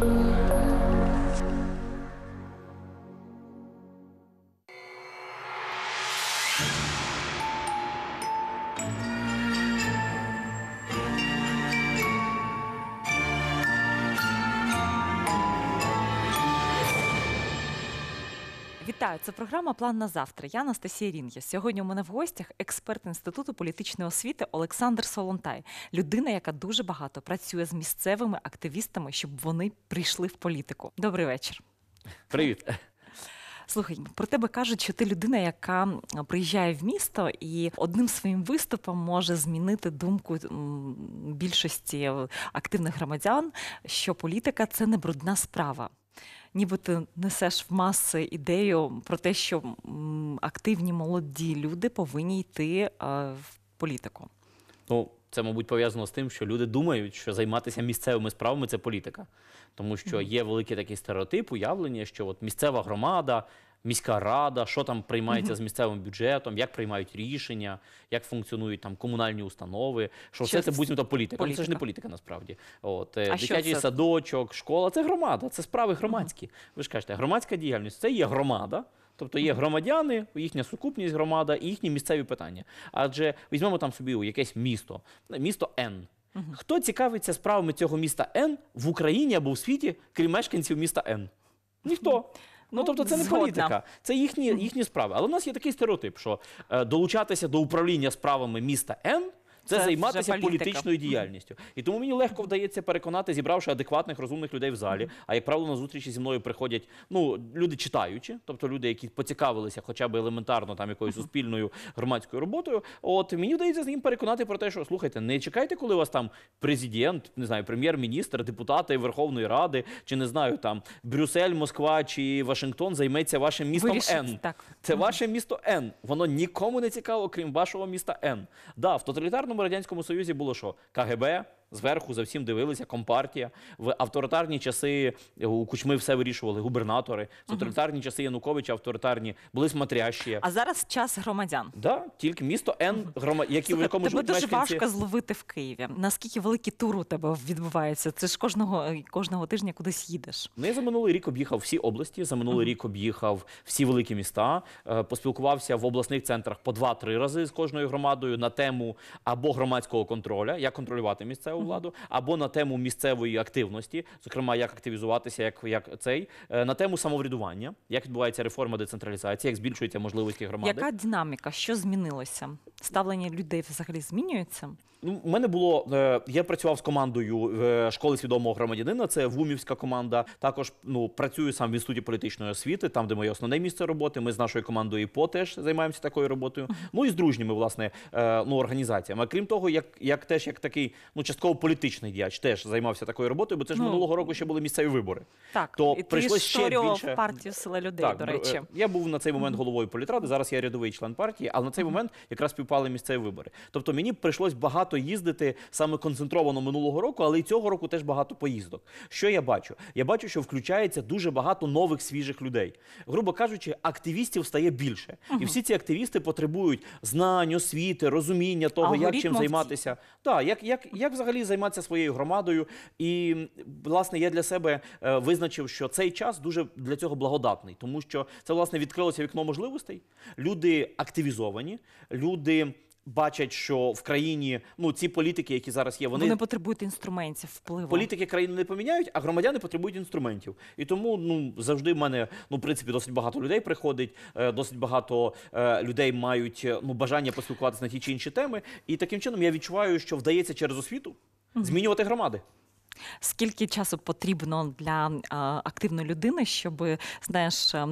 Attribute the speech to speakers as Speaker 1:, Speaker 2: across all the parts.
Speaker 1: Mm-hmm. Вітаю, це програма План на завтра. Я Анастасія Рінгі. Сьогодні у мене в гостях експерт інституту політичної освіти Олександр Солонтай, людина, яка дуже багато працює з місцевими активістами, щоб вони прийшли в політику. Добрий вечір. Привіт. Слухай, про тебе кажуть, що ти людина, яка приїжджає в місто і одним своїм виступом може змінити думку більшості активних громадян, що політика це не брудна справа ніби ти несеш в маси ідею про те, що активні молоді люди повинні йти е, в політику.
Speaker 2: Ну, це, мабуть, пов'язано з тим, що люди думають, що займатися місцевими справами це політика, тому що є великі такі стереотип, уявлення, що от місцева громада, міська рада, що там приймається з місцевим бюджетом, як приймають рішення, як функціонують там комунальні установи, що, все це буцімто політика. політика. Ну, це ж не політика насправді. От е, а дитячий садочок, школа це громада, це справи громадські. Ви ж кажете, громадська діяльність це є громада. Тобто є громадяни, їхня сукупність громада і їхні місцеві питання. Адже візьмемо там собі якесь місто, місто Н. Хто цікавиться справами цього міста Н в Україні або в світі, крім мешканців міста Н? Ніхто. Ну, тобто, це не політика, це їхні їхні справи. Але в нас є такий стереотип, що е, долучатися до управління справами міста Н це, це займатися політичною діяльністю. І тому мені легко вдається переконати, зібравши адекватних розумних людей в залі. А як правило, на зустрічі зі мною приходять ну люди читаючі, тобто люди, які поцікавилися, хоча б елементарно там якоюсь суспільною громадською роботою. От мені вдається з ним переконати про те, що слухайте, не чекайте, коли у вас там президент, не знаю, прем'єр-міністр, депутати Верховної Ради, чи не знаю там Брюссель, Москва чи Вашингтон займеться вашим містом Вирішить, Н. Так. Це ваше місто Н. Воно нікому не цікаво, крім вашого міста Н. Да, в тоталітарному радянському союзі було що КГБ зверху за всім дивилися компартія. В авторитарні часи е, у Кучми все вирішували губернатори, в авторитарні часи Януковича, авторитарні були смотрящі. А
Speaker 1: зараз час громадян.
Speaker 2: Да, тільки місто Н громад, які в якому живуть мешканці. Тебе дуже важко
Speaker 1: зловити в Києві. Наскільки великі тур у тебе відбувається? Це ж кожного е, кожного тижня кудись їдеш.
Speaker 2: Ну, я за минулий рік об'їхав всі області. За минулий рік об'їхав всі великі міста. Е, поспілкувався в обласних центрах по два-три рази з кожною громадою на тему або громадського контролю, як контролювати місцеву владу, або на тему місцевої активності, зокрема, як активізуватися, як як цей, е, на тему самоврядування, як відбувається реформа децентралізації, як збільшується можливості громади. Яка
Speaker 1: динаміка? Що змінилося? Ставлення людей взагалі змінюється?
Speaker 2: Ну, у мене було е, я працював з командою е, школи свідомого громадянина. Це вумівська команда. Також ну працюю сам в інституті політичної освіти, там де моє основне місце роботи. Ми з нашою командою по теж займаємося такою роботою. Ну і з дружніми власне е, ну організаціями. А крім того, як як теж як такий ну частково політичний діяч теж займався такою роботою, бо це ж ну, минулого року ще були місцеві вибори. Так то і прийшло ти ще більше... партію
Speaker 1: сила людей. Так, до е, речі,
Speaker 2: я був на цей момент головою політради. Зараз я рядовий член партії, але на цей момент якраз співпали місцеві вибори. Тобто мені прийшлось багато багато їздити саме концентровано минулого року, але і цього року теж багато поїздок. Що я бачу? Я бачу, що включається дуже багато нових свіжих людей. Грубо кажучи, активістів стає більше, угу. і всі ці активісти потребують знань, освіти, розуміння того, Алгоритм як чим займатися, Так, як, як, як взагалі займатися своєю громадою. І власне я для себе е, визначив, що цей час дуже для цього благодатний, тому що це власне відкрилося вікно можливостей. Люди активізовані, люди бачать, що в країні ну ці політики, які зараз є, вони Вони
Speaker 1: потребують інструментів впливу. політики
Speaker 2: країни не поміняють, а громадяни потребують інструментів. І тому ну завжди в мене ну в принципі досить багато людей приходить, е, досить багато е, людей мають е, ну бажання поспілкуватися на ті чи інші теми. І таким чином я відчуваю, що вдається через освіту змінювати громади.
Speaker 1: Скільки часу потрібно для е, активної людини, щоб знаєш е,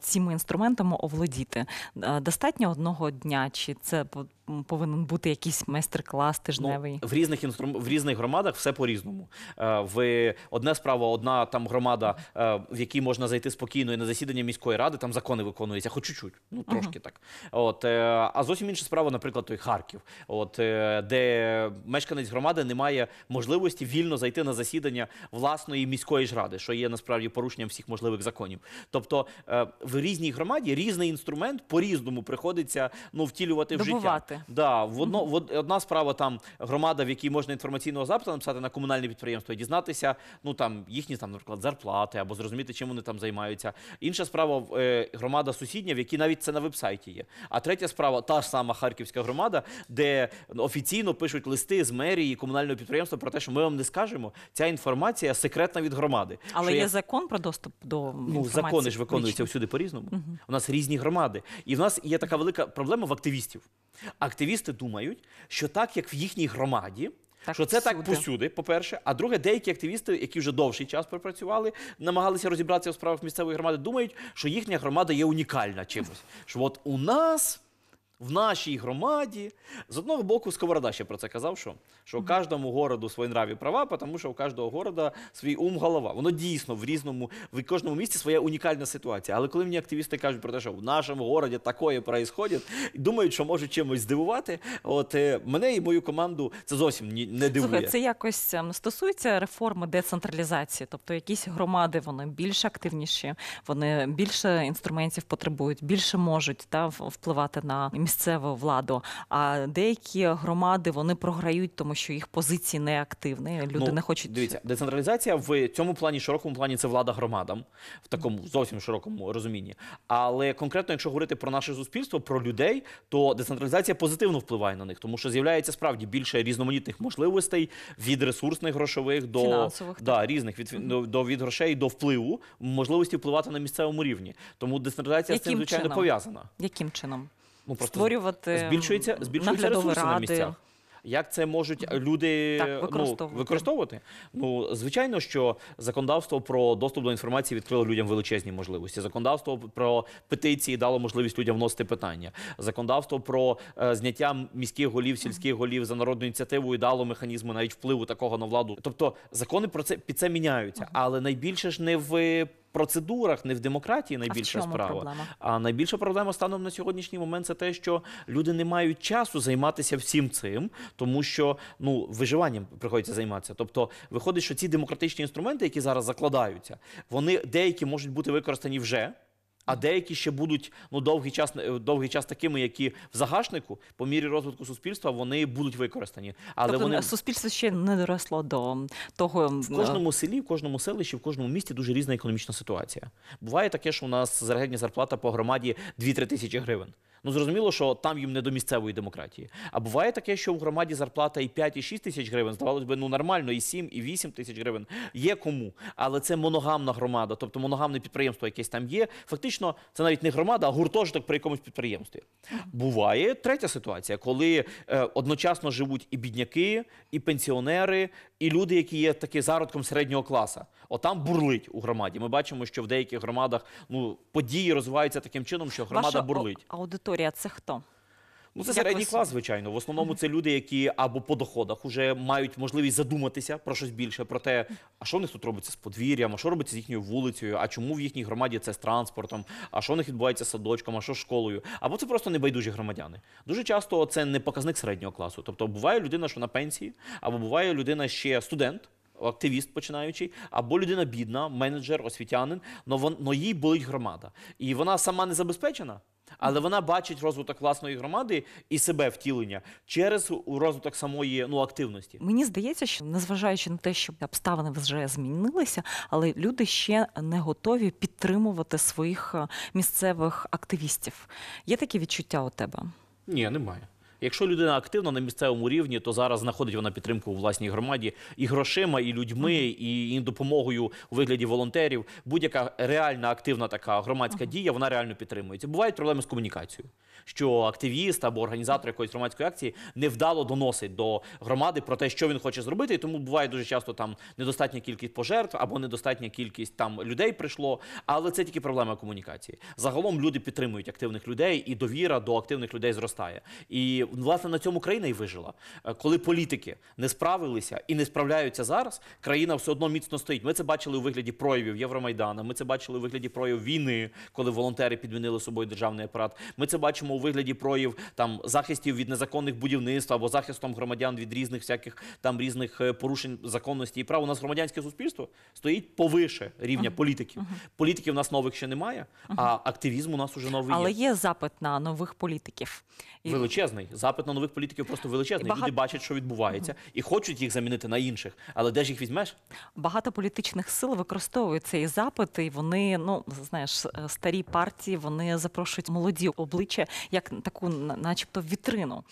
Speaker 1: цими інструментами овладіти? Е, Достатньо одного дня, чи це по- повинен бути якийсь майстер-клас тижневий? Ну,
Speaker 2: в різних інстру... в різних громадах все по-різному. Е, ви одна справа, одна там громада, е, в якій можна зайти спокійно і на засідання міської ради, там закони виконуються, хоч чуть-чуть,
Speaker 1: ну трошки uh -huh. так.
Speaker 2: От е, а зовсім інша справа, наприклад, той Харків, от е, де мешканець громади не має можливості вільно зайти на засідання власної міської ж ради, що є насправді порушенням всіх можливих законів. Тобто е, в різній громаді різний інструмент по різному приходиться ну втілювати Добувати. в життя. Робити да воно mm -hmm. одна справа там громада, в якій можна інформаційного запиту написати на комунальне підприємство і дізнатися, ну там їхні там, наприклад, зарплати або зрозуміти, чим вони там займаються. Інша справа е, громада сусідня, в якій навіть це на вебсайті є. А третя справа та ж сама харківська громада, де офіційно пишуть листи з мерії комунального підприємства про те, що ми вам не скажемо. Ця інформація секретна від громади. Але є я...
Speaker 1: закон про доступ до ну, інформації? Ну, закони ж виконуються
Speaker 2: всюди по різному. Mm У нас різні громади, і в нас є така велика проблема в активістів. А активісти думають, що так як в їхній громаді. Так, що це всюди. так посюди, по-перше. А друге, деякі активісти, які вже довший час пропрацювали, намагалися розібратися у справах місцевої громади, думають, що їхня громада є унікальна чимось. Що от у нас в нашій громаді. З одного боку, Сковорода ще про це казав, що що mm. кожному городу свої нраві права, тому що у кожного города свій ум голова. Воно дійсно в різному, в кожному місті своя унікальна ситуація. Але коли мені активісти кажуть про те, що в нашому городі такое происходит, думають, що можуть чимось здивувати. От е, мене і мою команду це зовсім не дивує. Слухай, Це
Speaker 1: якось ем, стосується реформи децентралізації, тобто якісь громади вони більш активніші, вони більше інструментів потребують, більше можуть та впливати на місцеву владу. А деякі громади вони програють, тому що їх позиції не активні. Ну, люди ну, не хочуть
Speaker 2: дивіться. Децентралізація в цьому плані, широкому плані це влада громадам в такому зовсім широкому розумінні. Але конкретно, якщо говорити про наше суспільство, про людей, то децентралізація позитивно впливає на них, тому що з'являється справді більше різноманітних можливостей від ресурсних грошових до Фінансових, да, різних від mm до від грошей до впливу можливості впливати на місцевому рівні. Тому децентралізація з цим звичайно чином? пов'язана.
Speaker 1: Яким чином? ну просто створювати збільшується, збільшуються ресурси ради. на місцях.
Speaker 2: Як це можуть е, люди так, ну, використовувати. Ну, використовувати? Ну звичайно, що законодавство про доступ до інформації відкрило людям величезні можливості. Законодавство про петиції дало можливість людям вносити питання. Законодавство про е, зняття міських голів, сільських голів за народну ініціативу і дало механізми навіть впливу такого на владу. Тобто закони про це під це міняються, але найбільше ж не в процедурах, не в демократії найбільша а справа. Проблема? А найбільша проблема станом на сьогоднішній момент це те, що люди не мають часу займатися всім цим, тому що ну виживанням приходиться займатися. Тобто, виходить, що ці демократичні інструменти, які зараз закладаються, вони деякі можуть бути використані вже. А деякі ще будуть ну довгий час е, довгий час такими, які в загашнику по мірі розвитку суспільства вони будуть використані. Але тобто, вони е,
Speaker 1: суспільство ще не доросло до того в кожному е, селі, в кожному
Speaker 2: селищі, в кожному місті дуже різна економічна ситуація. Буває таке, що у нас середня зарплата по громаді 2-3 тисячі гривень ну зрозуміло, що там їм не до місцевої демократії. А буває таке, що в громаді зарплата і 5, і 6 тисяч гривень, здавалось би, ну нормально, і 7, і 8 тисяч гривень. Є кому, але це моногамна громада, тобто моногамне підприємство, якесь там є. Фактично, це навіть не громада, а гуртожиток при якомусь підприємстві. Буває третя ситуація, коли е, одночасно живуть і бідняки, і пенсіонери, і люди, які є таки зародком середнього класу, Отам бурлить у громаді. Ми бачимо, що в деяких громадах ну події розвиваються таким чином, що громада Ваша бурлить.
Speaker 1: Аудиторія це хто? Ну, це середній клас,
Speaker 2: звичайно. В основному це люди, які або по доходах вже мають можливість задуматися про щось більше, про те, а що в них тут робиться з подвір'ям, а що робиться з їхньою вулицею, а чому в їхній громаді це з транспортом, а що в них відбувається з садочком, а що з школою. Або це просто небайдужі громадяни. Дуже часто це не показник середнього класу. Тобто буває людина, що на пенсії, або буває людина ще студент. Активіст починаючий, або людина бідна, менеджер, освітянин, но, їй болить громада, і вона сама не забезпечена але вона бачить розвиток власної громади і себе втілення через розвиток самої ну активності.
Speaker 1: Мені здається, що незважаючи на те, що обставини вже змінилися, але люди ще не готові підтримувати своїх е, місцевих активістів. Є такі відчуття у тебе?
Speaker 2: Ні, немає. Якщо людина активна на місцевому рівні, то зараз знаходить вона підтримку у власній громаді і грошима, і людьми, і допомогою у вигляді волонтерів. Будь-яка реальна активна така громадська дія, вона реально підтримується. Бувають проблеми з комунікацією, що активіст або організатор якоїсь громадської акції невдало доносить до громади про те, що він хоче зробити, і тому буває дуже часто там недостатня кількість пожертв або недостатня кількість там людей прийшло. Але це тільки проблема комунікації. Загалом люди підтримують активних людей, і довіра до активних людей зростає. І власне на цьому країна і вижила. Е, коли політики не справилися і не справляються зараз, країна все одно міцно стоїть. Ми це бачили у вигляді проявів Євромайдана. Ми це бачили у вигляді проявів війни, коли волонтери підмінили собою державний апарат. Ми це бачимо у вигляді проявів там захистів від незаконних будівництв або захистом громадян від різних всяких там різних е, порушень законності і прав. У нас громадянське суспільство стоїть повише рівня uh -huh. політиків. Uh -huh. Політиків у нас нових ще немає, uh -huh. а активізм у нас уже новий. Але
Speaker 1: є запит на нових політиків
Speaker 2: величезний запит на нових політиків просто величезний. Багато... Люди бачать, що відбувається, і хочуть їх замінити на інших. Але де ж їх візьмеш?
Speaker 1: Багато політичних сил використовують цей запит, і вони ну знаєш, е, старі партії вони запрошують молоді обличчя як таку, начебто, вітрину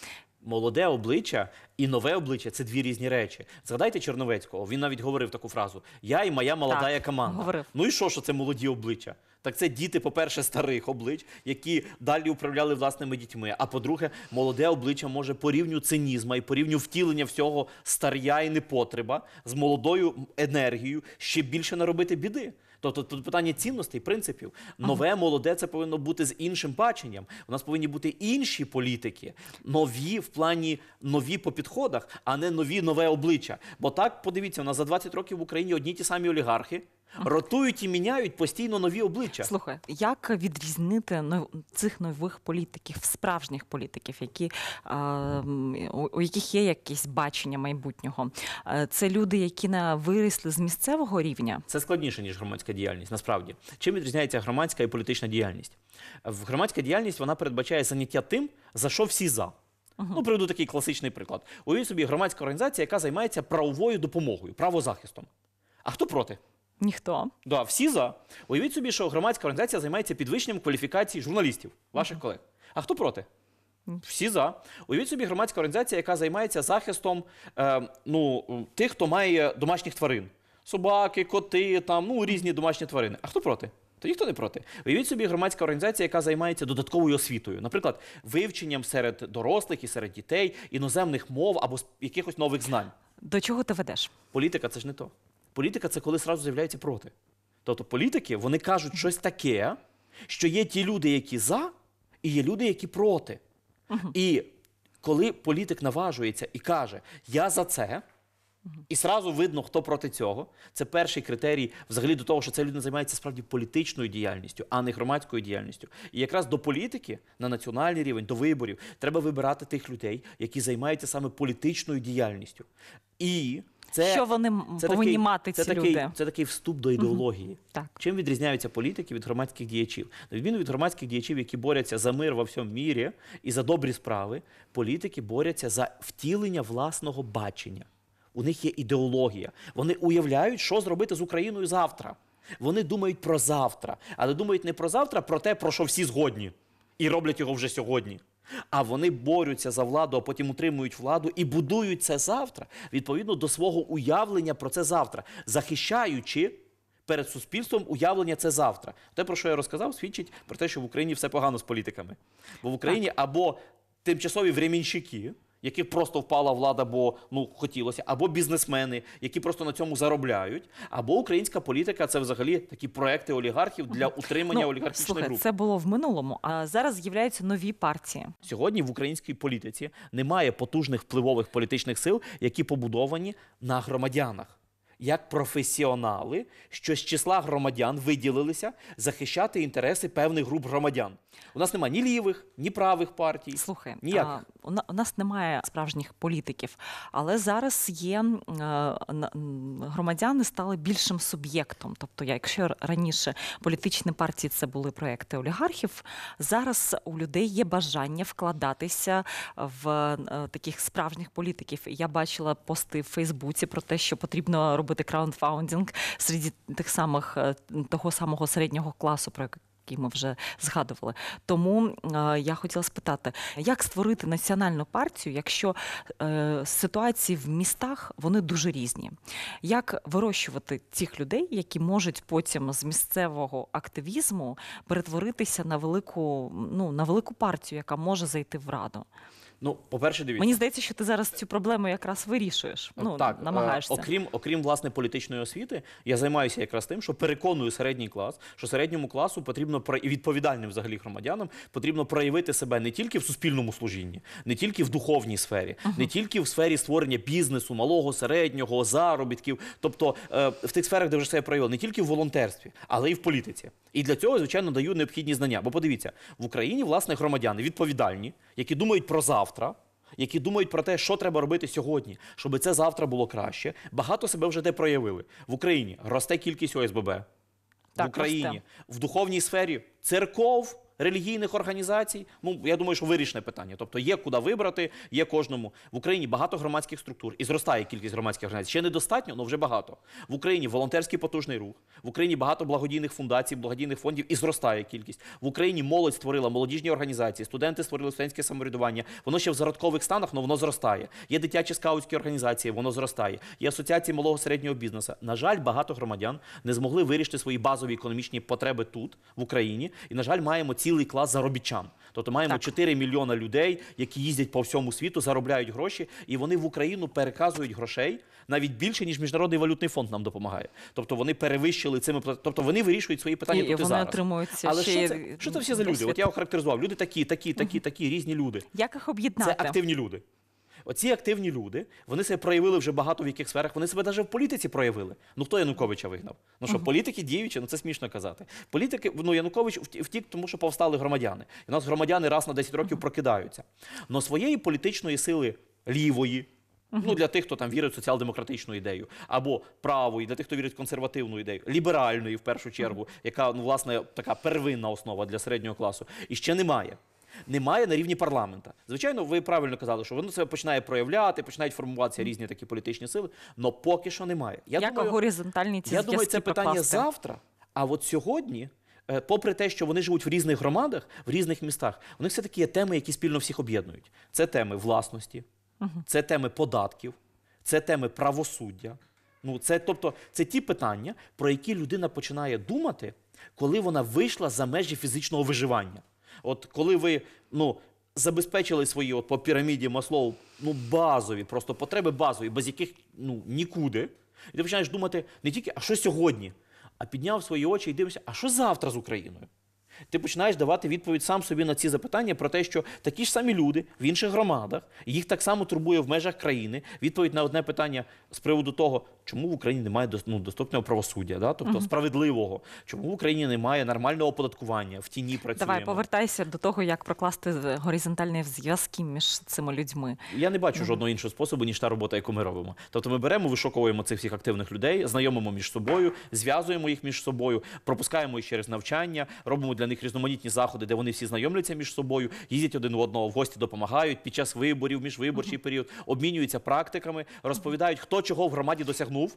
Speaker 2: молоде обличчя і нове обличчя це дві різні речі. Згадайте Черновецького, він навіть говорив таку фразу: Я і моя молодая команда. Говорив. Ну і що, що це молоді обличчя? Так це діти, по-перше, старих облич, які далі управляли власними дітьми. А по-друге, молоде обличчя може по рівню цинізма і по рівню втілення всього стар'я і непотреба з молодою енергією ще більше наробити біди. Тобто тут питання цінностей, принципів. Нове молоде це повинно бути з іншим баченням. У нас повинні бути інші політики, нові в плані нові по підходах, а не нові нове обличчя. Бо так подивіться, у нас за 20 років в Україні одні ті самі олігархи
Speaker 1: ротують і міняють постійно нові обличчя. Слухай, як відрізнити цих нових політиків, справжніх політиків, які е, у, яких є якесь бачення майбутнього? Це люди, які не вирісли з місцевого рівня. Це складніше ніж громадська діяльність. Насправді, чим відрізняється громадська і політична діяльність? В громадська
Speaker 2: діяльність вона передбачає заняття тим, за що всі за. Ну, приведу такий класичний приклад. Уявіть собі громадська організація, яка займається правовою допомогою, правозахистом. А хто проти? Ніхто да всі за уявіть собі, що громадська організація займається підвищенням кваліфікації журналістів, ваших колег. А хто проти? Всі за. Уявіть собі громадська організація, яка займається захистом е, ну, тих, хто має домашніх тварин: собаки, коти, там ну різні домашні тварини. А хто проти? То ніхто не проти. Уявіть собі громадська організація, яка займається додатковою освітою, наприклад, вивченням серед дорослих і серед дітей іноземних мов або якихось нових знань. До чого ти ведеш? Політика це ж не то. Політика це коли зразу з'являється проти. Тобто політики вони кажуть щось таке, що є ті люди, які за, і є люди, які проти. І коли політик наважується і каже, я за це. І зразу видно, хто проти цього. Це перший критерій, взагалі до того, що ця людина займається справді політичною діяльністю, а не громадською діяльністю. І якраз до політики на національний рівень, до виборів, треба вибирати тих людей, які займаються саме політичною діяльністю. І це, Що вони це повинні такий, мати ці це люди? Такий, це такий вступ до ідеології. Угу. Так. Чим відрізняються політики від громадських діячів? На ну, відміну від громадських діячів, які борються за мир во всьому мірі і за добрі справи, політики борються за втілення власного бачення. У них є ідеологія. Вони уявляють, що зробити з Україною завтра. Вони думають про завтра, але думають не про завтра, а про те, про що всі згодні, і роблять його вже сьогодні. А вони борються за владу, а потім утримують владу і будують це завтра відповідно до свого уявлення про це завтра, захищаючи перед суспільством уявлення це завтра. Те, про що я розказав, свідчить про те, що в Україні все погано з політиками. Бо в Україні або тимчасові времінщики, яких просто впала влада, бо ну хотілося, або бізнесмени, які просто на цьому заробляють, або українська
Speaker 1: політика це взагалі такі проекти олігархів
Speaker 2: для утримання ну, олігархічних слухай, Це
Speaker 1: було в минулому. А зараз з'являються нові партії.
Speaker 2: Сьогодні в українській політиці немає потужних впливових політичних сил, які побудовані на громадянах як професіонали, що з числа громадян виділилися захищати інтереси певних груп громадян. У нас немає ні лівих, ні правих партій. Слухай, ніяких.
Speaker 1: А, у нас немає справжніх політиків, але зараз є е, громадяни стали більшим суб'єктом. Тобто, якщо раніше політичні партії це були проекти олігархів, зараз у людей є бажання вкладатися в е, таких справжніх політиків. Я бачила пости в Фейсбуці про те, що потрібно робити робити краундфаундінг серед тих самих е, того самого середнього класу, про який ми вже згадували. Тому е, я хотіла спитати, як створити національну партію, якщо е, ситуації в містах вони дуже різні? Як вирощувати тих людей, які можуть потім з місцевого активізму перетворитися на велику, ну на велику партію, яка може зайти в раду? Ну,
Speaker 2: по-перше, дивіться. Мені
Speaker 1: здається, що ти зараз цю проблему якраз вирішуєш. Ну, так, е, намагаєшся. Окрім,
Speaker 2: окрім власне політичної освіти, я займаюся якраз тим, що переконую середній клас, що середньому класу потрібно і відповідальним взагалі громадянам потрібно проявити себе не тільки в суспільному служінні, не тільки в духовній сфері, uh не тільки в сфері створення бізнесу, малого, середнього, заробітків, тобто е, в тих сферах, де вже себе проявили, не тільки в волонтерстві, але й в політиці. І для цього, звичайно, даю необхідні знання. Бо подивіться, в Україні власне громадяни відповідальні, які думають про завтра завтра, які думають про те, що треба робити сьогодні, щоб це завтра було краще. Багато себе вже де проявили в Україні. Росте кількість ОСББ. Так, в Україні росте. в духовній сфері церков релігійних організацій. Ну я думаю, що вирішне питання. Тобто є куди вибрати, є кожному в Україні багато громадських структур і зростає кількість громадських організацій. Ще недостатньо, але вже багато. В Україні волонтерський потужний рух, в Україні багато благодійних фундацій, благодійних фондів і зростає кількість. В Україні молодь створила молодіжні організації, студенти створили студентське самоврядування. Воно ще в зародкових станах, але воно зростає. Є дитячі скаутські організації, воно зростає. Є асоціації малого середнього бізнесу. На жаль, багато громадян не змогли вирішити свої базові економічні потреби тут, в Україні, і на жаль, маємо ці цілий клас заробітчан. Тобто маємо так. 4 мільйона людей, які їздять по всьому світу, заробляють гроші, і вони в Україну переказують грошей навіть більше ніж міжнародний валютний фонд нам допомагає. Тобто вони перевищили цими тобто вони вирішують свої питання і, тут і вони зараз. отримуються. Але ще що це що це всі за люди? От я охарактеризував люди такі, такі, такі, такі, такі різні люди. Як їх об'єднати? Це активні люди. Оці активні люди, вони себе проявили вже багато в яких сферах, вони себе навіть в політиці проявили. Ну хто Януковича вигнав? Ну що, політики діючі, ну це смішно казати. Політики, ну Янукович втік, тому що повстали громадяни. І у нас громадяни раз на 10 років прокидаються. Но своєї політичної сили лівої. Ну, для тих, хто там вірить в соціал-демократичну ідею, або правої, для тих, хто вірить в консервативну ідею, ліберальної в першу чергу, яка ну власне така первинна основа для середнього класу, і ще немає немає на рівні парламента. Звичайно, ви правильно казали, що воно це починає проявляти, починають формуватися різні такі політичні сили, але поки що немає. Я Як думаю, горизонтальні
Speaker 1: ці я думаю, це питання покласти. завтра.
Speaker 2: А от сьогодні. Е, попри те, що вони живуть в різних громадах, в різних містах, у них все таки є теми, які спільно всіх об'єднують. Це теми власності, це теми податків, це теми правосуддя. Ну, це тобто, це ті питання, про які людина починає думати, коли вона вийшла за межі фізичного виживання. От коли ви ну, забезпечили свої от по піраміді Маслоу ну, базові, просто потреби базові, без яких ну, нікуди, і ти починаєш думати не тільки, а що сьогодні, а підняв свої очі і дивишся, а що завтра з Україною? Ти починаєш давати відповідь сам собі на ці запитання про те, що такі ж самі люди в інших громадах їх так само турбує в межах країни. Відповідь на одне питання з приводу того, чому в Україні немає ну, доступного правосуддя, да? тобто uh справедливого, чому в Україні немає нормального оподаткування в тіні працюємо. Давай
Speaker 1: повертайся до того, як прокласти горизонтальні зв'язки між цими людьми.
Speaker 2: Я не бачу uh жодного іншого способу ніж та робота, яку ми робимо. Тобто, ми беремо, вишоковуємо цих всіх активних людей, знайомимо між собою, зв'язуємо їх між собою, пропускаємо їх через навчання, робимо для для них різноманітні заходи, де вони всі знайомляться між собою, їздять один в одного в гості, допомагають під час виборів, міжвиборчий період, обмінюються практиками, розповідають, хто чого в громаді досягнув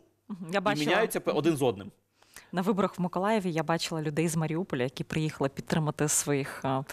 Speaker 2: і міняються один з одним.
Speaker 1: На виборах в Миколаєві я бачила людей з Маріуполя, які приїхали підтримати своїх е,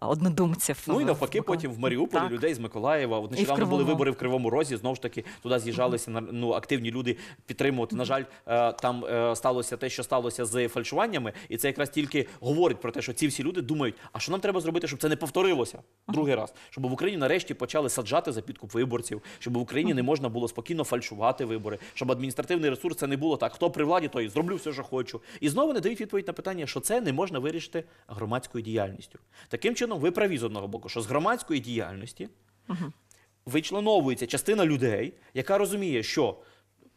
Speaker 1: однодумців. Ну і навпаки,
Speaker 2: в потім в Маріуполі так. людей з Миколаєва. От нещодавно були вибори в Кривому Розі. Знову ж таки, туди з'їжджалися ну, активні люди підтримувати. На жаль, е, там е, сталося те, що сталося з фальшуваннями, і це якраз тільки говорить про те, що ці всі люди думають, а що нам треба зробити, щоб це не повторилося другий раз, щоб в Україні нарешті почали саджати за підкуп виборців, щоб в Україні не можна було спокійно фальшувати вибори, щоб адміністративний ресурс це не було так. Хто при владі, той зроблю все, що хоче хочу. І знову не дають відповідь на питання, що це не можна вирішити громадською діяльністю. Таким чином, ви праві з одного боку, що з громадської діяльності угу. вичленовується частина людей, яка розуміє, що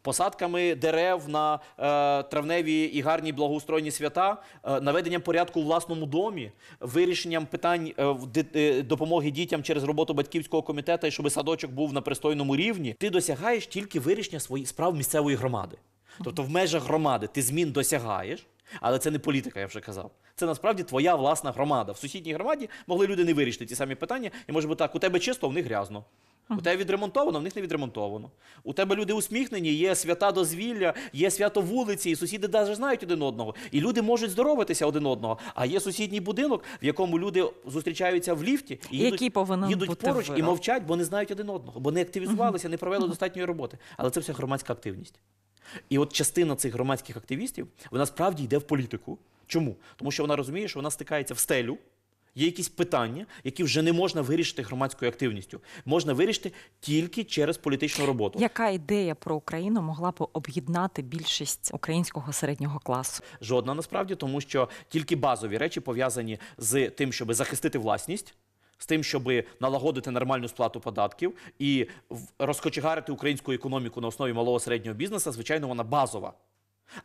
Speaker 2: посадками дерев на е, травневі і гарні благоустроєні свята, е, наведенням порядку у власному домі, вирішенням питань е, е допомоги дітям через роботу батьківського комітету, і щоб садочок був на пристойному рівні, ти досягаєш тільки вирішення своїх справ місцевої громади. Тобто в межах громади ти змін досягаєш, але це не політика, я вже казав. Це насправді твоя власна громада. В сусідній громаді могли люди не вирішити ті самі питання, і може бути так: у тебе чисто, в них грязно. У тебе відремонтовано, в них не відремонтовано. У тебе люди усміхнені, є свята дозвілля, є свято вулиці, і сусіди навіть знають один одного. І люди можуть здоровитися один одного. А є сусідній будинок, в якому люди зустрічаються в ліфті і їдуть, їдуть поруч вирок? і мовчать, бо не знають один одного, бо не активізувалися, не провели достатньої роботи. Але це все громадська активність. І от частина цих громадських активістів вона справді йде в політику. Чому? Тому що вона розуміє, що вона стикається в стелю. Є якісь питання, які вже не можна вирішити громадською активністю, можна вирішити тільки через політичну роботу.
Speaker 1: Яка ідея про Україну могла б об'єднати більшість українського середнього класу?
Speaker 2: Жодна насправді, тому що тільки базові речі пов'язані з тим, щоб захистити власність з тим, щоб налагодити нормальну сплату податків і розкочегарити українську економіку на основі малого середнього бізнесу, звичайно, вона базова.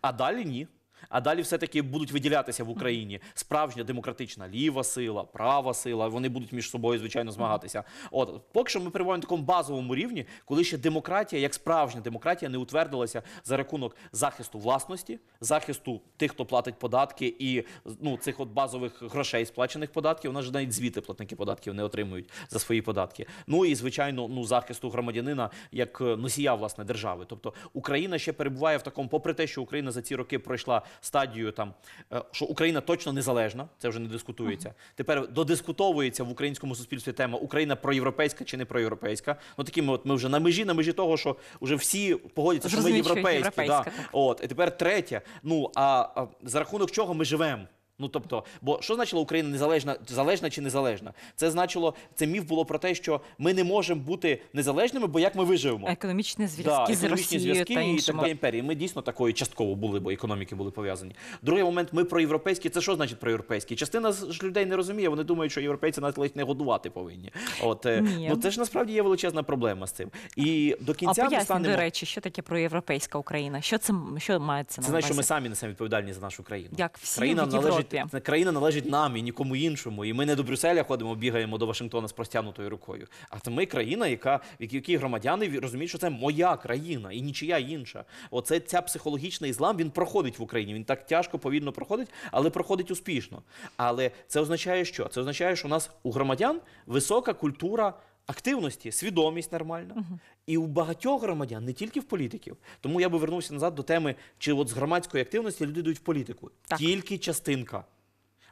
Speaker 2: А далі ні. А далі все-таки будуть виділятися в Україні справжня демократична ліва сила, права сила. Вони будуть між собою, звичайно, змагатися. От поки що ми перебуваємо на такому базовому рівні, коли ще демократія, як справжня демократія, не утвердилася за рахунок захисту власності, захисту тих, хто платить податки, і ну цих от базових грошей сплачених податків. У нас же навіть звіти платники податків не отримують за свої податки. Ну і звичайно, ну захисту громадянина як е, носія власне держави. Тобто Україна ще перебуває в такому, попри те, що Україна за ці роки пройшла стадію там, е, що Україна точно незалежна, це вже не дискутується. Тепер додискутовується в українському суспільстві тема Україна проєвропейська чи не проєвропейська. Ну такі ми от ми вже на межі, на межі того, що вже всі погодяться, що ми європейські. Да. От і тепер третє. Ну а, а за рахунок чого ми живемо? Ну тобто, бо що значило Україна незалежна, залежна чи незалежна? Це значило, це міф було про те, що ми не можемо бути незалежними, бо як ми виживемо?
Speaker 1: Економічні зв'язки да, з економічні зв'язки та і така імперії.
Speaker 2: Ми дійсно такою частково були, бо економіки були пов'язані. Другий момент, ми проєвропейські. Це що значить проєвропейські? Частина ж людей не розуміє. Вони думають, що європейці нас ледь не годувати повинні. От е, Ні. ну це ж насправді є величезна проблема з цим. І до
Speaker 1: кінця а поясні, станемо... до речі, що таке проєвропейська Україна? Що це що мається на це? Значить, що ми
Speaker 2: самі не самі відповідальні за нашу країну. Як всі країна належить належить країна належить нам і нікому іншому. І ми не до Брюсселя ходимо, бігаємо до Вашингтона з простягнутою рукою. А це ми країна, яка в якій громадяни розуміють, що це моя країна і нічия інша. Оце ця психологічний ізлам він проходить в Україні. Він так тяжко, повільно проходить, але проходить успішно. Але це означає, що це означає, що у нас у громадян висока культура активності, свідомість нормальна. Угу. І у багатьох громадян, не тільки в політиків. Тому я би вернувся назад до теми, чи от з громадської активності люди йдуть в політику. Так. Тільки частинка.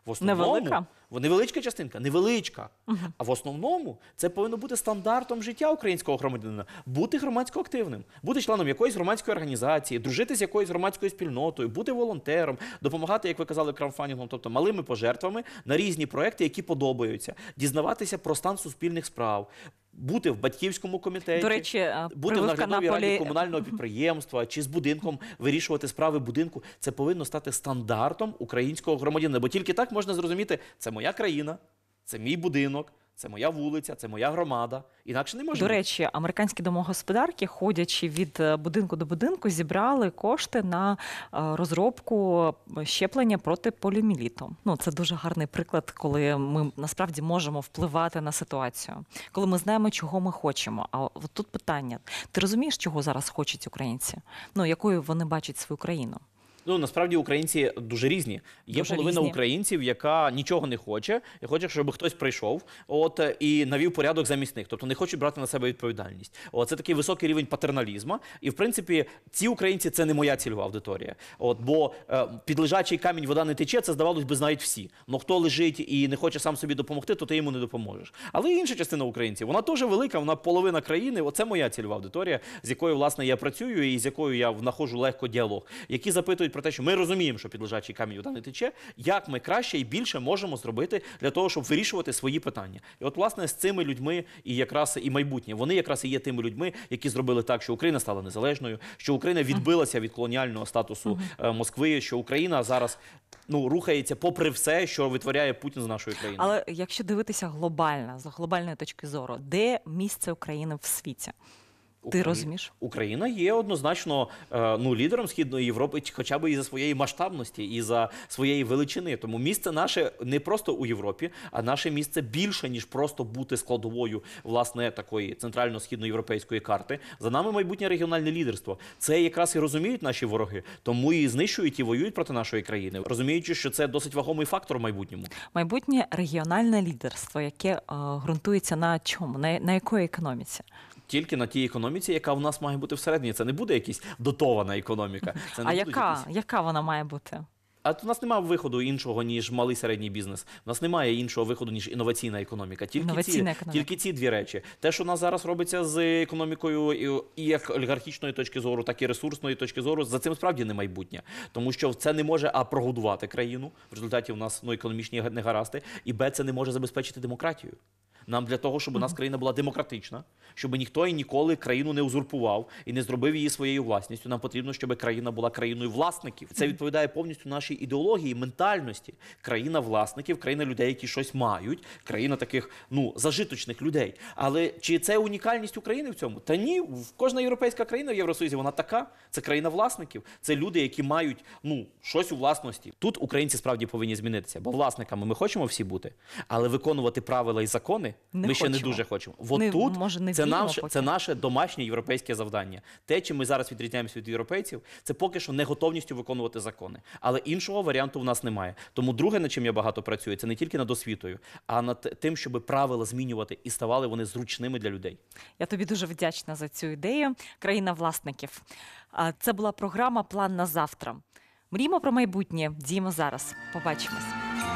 Speaker 2: В основному невелика, невеличка частинка, невеличка. Угу. А в основному це повинно бути стандартом життя українського громадянина, бути громадсько активним, бути членом якоїсь громадської організації, дружити з якоюсь громадською спільнотою, бути волонтером, допомагати, як ви казали, крамфанінгом, тобто малими пожертвами на різні проекти, які подобаються, дізнаватися про стан суспільних справ бути в батьківському комітеті, До речі,
Speaker 1: е, бути в наглядовій на раді комунального
Speaker 2: підприємства чи з будинком вирішувати справи будинку. Це повинно стати стандартом українського громадянина. Бо тільки так можна зрозуміти, це моя країна, це мій будинок. Це моя вулиця, це моя громада. Інакше не може до
Speaker 1: речі, американські домогосподарки, ходячи від е, будинку до будинку, зібрали кошти на е, розробку щеплення проти поліоміліту. Ну це дуже гарний приклад, коли ми насправді можемо впливати на ситуацію, коли ми знаємо, чого ми хочемо. А от тут питання: ти розумієш, чого зараз хочуть українці? Ну якою вони бачать свою країну?
Speaker 2: Ну насправді українці дуже різні. Є дуже половина різні. українців, яка нічого не хоче, і хоче, щоб хтось прийшов, от і навів порядок замість них. Тобто не хочуть брати на себе відповідальність. Оце такий високий рівень патерналізму. І в принципі, ці українці це не моя цільова аудиторія. От бо е, під лежачий камінь вода не тече, це здавалось би, знають всі. Ну хто лежить і не хоче сам собі допомогти, то ти йому не допоможеш. Але інша частина українців, вона теж велика, вона половина країни. Оце моя цільова аудиторія, з якою власне я працюю і з якою я знаходжу легко діалог, які запитують про те, що ми розуміємо, що під лежачий камінь вода не тече, як ми краще і більше можемо зробити для того, щоб вирішувати свої питання. І от, власне, з цими людьми і якраз і майбутнє. Вони якраз і є тими людьми, які зробили так, що Україна стала незалежною, що Україна відбилася від колоніального статусу е, Москви, що Україна зараз ну рухається попри все, що витворяє Путін з нашою країною. Але
Speaker 1: якщо дивитися глобально, з глобальної точки зору, де місце України в світі? Ти розумієш?
Speaker 2: Україна є однозначно е, ну лідером східної Європи, хоча б і за своєї масштабності, і за своєї величини. Тому місце наше не просто у Європі, а наше місце більше ніж просто бути складовою власне такої центрально-східноєвропейської карти. За нами майбутнє регіональне лідерство. Це якраз і розуміють наші вороги, тому і знищують і воюють проти нашої країни, розуміючи, що це досить вагомий фактор в майбутньому.
Speaker 1: Майбутнє регіональне лідерство, яке е, ґрунтується на чому, на, на якої економіці
Speaker 2: тільки на тій економіці, яка в нас має бути всередині. Це не буде якась дотована економіка. Це не а будуть яка? якісь-
Speaker 1: яка вона має бути?
Speaker 2: А у нас немає виходу іншого ніж малий середній бізнес. У нас немає іншого виходу ніж інноваційна економіка. Тільки інноваційна ці економіка. тільки ці дві речі. Те, що у нас зараз робиться з економікою, і як олігархічної точки зору, так і ресурсної точки зору, за цим справді не майбутнє, тому що це не може а прогодувати країну. В результаті у нас ну економічні негарасти, і б, це не може забезпечити демократію. Нам для того, щоб у нас країна була демократична, щоб ніхто і ніколи країну не узурпував і не зробив її своєю власністю. Нам потрібно, щоб країна була країною власників. Це відповідає повністю нашій української ідеології, ментальності, країна власників, країна людей, які щось мають, країна таких ну зажиточних людей. Але чи це унікальність України в цьому? Та ні, в кожна європейська країна в Євросоюзі вона така. Це країна власників, це люди, які мають ну щось у власності. Тут українці справді повинні змінитися, бо власниками ми хочемо всі бути, але виконувати правила і закони не ми хочемо. ще не дуже хочемо. От не, тут може, не це наше це наше домашнє європейське завдання. Те, чим ми зараз відрізняємося від європейців, це поки що не готовністю виконувати закони, але інше іншого варіанту в нас немає. Тому друге, на чим я багато працюю, це не тільки над освітою, а над тим,
Speaker 1: щоб правила змінювати і ставали вони зручними для людей. Я тобі дуже вдячна за цю ідею. Країна власників. Це була програма План на завтра. Мріємо про майбутнє. Діємо зараз. Побачимось.